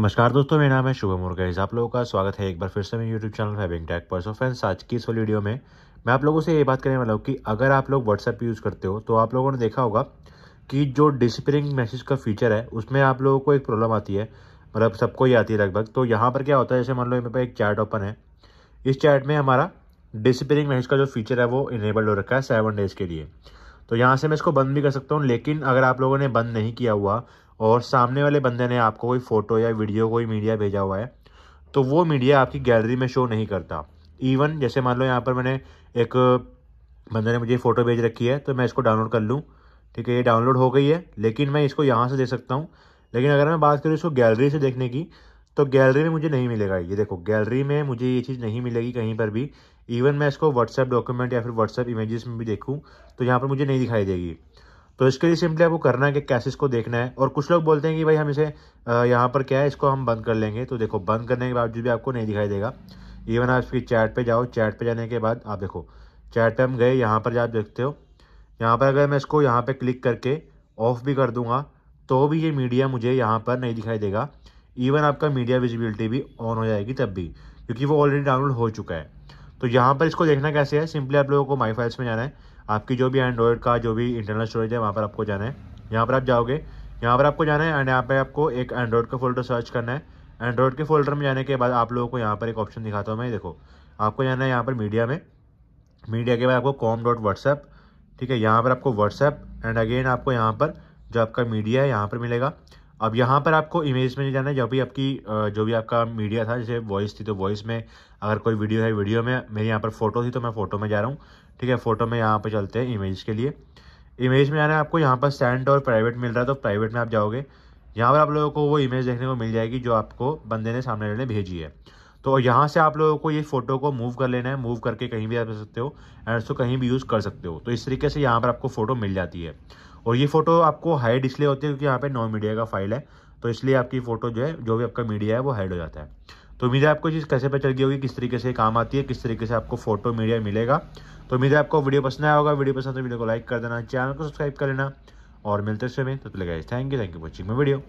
नमस्कार दोस्तों मेरा नाम है शुभम मुर्गेज आप लोगों का स्वागत है एक बार फिर से मेरे यूट्यूब चैनल हैविंग टैक पर सो फ्रेंड्स आज की इस वीडियो में मैं आप लोगों से ये बात करने वाला हूँ कि अगर आप लोग व्हाट्सएप यूज़ करते हो तो आप लोगों ने देखा होगा कि जो डिसपियरिंग मैसेज का फीचर है उसमें आप लोगों को एक प्रॉब्लम आती है मतलब सबको ही आती है लगभग तो यहाँ पर क्या होता है जैसे मान लो मेरे पास एक चैट ओपन है इस चैट में हमारा डिसपियरिंग मैसेज का जो फीचर है वो इनेबल्ड हो रखा है सेवन डेज़ के लिए तो यहाँ से मैं इसको बंद भी कर सकता हूँ लेकिन अगर आप लोगों ने बंद नहीं किया हुआ और सामने वाले बंदे ने आपको कोई फ़ोटो या वीडियो कोई मीडिया भेजा हुआ है तो वो मीडिया आपकी गैलरी में शो नहीं करता इवन जैसे मान लो यहाँ पर मैंने एक बंदे ने मुझे फ़ोटो भेज रखी है तो मैं इसको डाउनलोड कर लूँ ठीक है ये डाउनलोड हो गई है लेकिन मैं इसको यहाँ से देख सकता हूँ लेकिन अगर मैं बात करूँ इसको गैलरी से देखने की तो गैलरी में मुझे नहीं मिलेगा ये देखो गैलरी में मुझे ये चीज़ नहीं मिलेगी कहीं पर भी इवन मैं इसको व्हाट्सएप डॉक्यूमेंट या फिर व्हाट्सएप इमेजेस में भी देखूँ तो यहाँ पर मुझे नहीं दिखाई देगी तो इसके लिए सिंपली आपको करना है कि कैसे इसको देखना है और कुछ लोग बोलते हैं कि भाई हम इसे यहाँ पर क्या है इसको हम बंद कर लेंगे तो देखो बंद करने के बावजूद भी आपको नहीं दिखाई देगा इवन आप इसकी चैट पर जाओ चैट पर जाने के बाद आप देखो चैट पर हम गए यहाँ पर आप देखते हो यहाँ पर अगर मैं इसको यहाँ पर क्लिक करके ऑफ भी कर दूँगा तो भी ये मीडिया मुझे यहाँ पर नहीं दिखाई देगा इवन आपका मीडिया विजिबिलिटी भी ऑन हो जाएगी तब भी क्योंकि वो ऑलरेडी डाउनलोड हो चुका है तो यहाँ पर इसको देखना कैसे है सिंपली आप लोगों को माई फाइल्स में जाना है आपकी जो भी एंड्रॉयड का जो भी इंटरनल स्टोरेज है वहाँ पर आपको जाना है यहाँ पर आप जाओगे यहाँ पर आपको जाना है एंड यहाँ पर आपको एक एंड्रॉयड का फोल्डर सर्च करना है एंड्रॉयड के फोल्डर में जाने के बाद आप लोगों को यहाँ पर एक ऑप्शन दिखाता हूँ मैं देखो आपको जाना है यहाँ पर मीडिया में मीडिया के बाद आपको कॉम डॉट व्हाट्सएप ठीक है यहाँ पर आपको व्हाट्सएप एंड अगेन आपको यहाँ पर जो आपका मीडिया है यहाँ पर मिलेगा अब यहाँ पर आपको इमेज में नहीं जाना है जब भी आपकी जो भी आपका मीडिया था जैसे वॉइस थी तो वॉइस में अगर कोई वीडियो है वीडियो में मेरे यहाँ पर फ़ोटो थी तो मैं फ़ोटो में जा रहा हूँ ठीक है फ़ोटो में यहाँ पर चलते हैं इमेज के लिए इमेज में जाना है आपको यहाँ पर स्टैंड और प्राइवेट मिल रहा है तो प्राइवेट में आप जाओगे यहाँ पर आप लोगों को वो इमेज देखने को मिल जाएगी जो आपको बंदे ने सामने वाले भेजी है तो यहाँ से आप लोगों को ये फ़ोटो को मूव कर लेना है मूव करके कहीं भी आप सकते हो एंड उसको कहीं भी यूज़ कर सकते हो तो इस तरीके से यहाँ पर आपको फ़ोटो मिल जाती है और ये फोटो आपको हाइड इसलिए होती है क्योंकि यहाँ पे नॉन मीडिया का फाइल है तो इसलिए आपकी फ़ोटो जो है जो भी आपका मीडिया है वो हाइड हो जाता है तो उम्मीद है आपको चीज़ कैसे पता चल गई होगी किस तरीके से काम आती है किस तरीके से आपको फोटो मीडिया मिलेगा तो उम्मीद है आपको वीडियो पसंद आया होगा वीडियो पसंद तो वीडियो को लाइक कर देना चैनल को सब्सक्राइब कर लेना और मिलते समय तो guys thank you thank you watching my video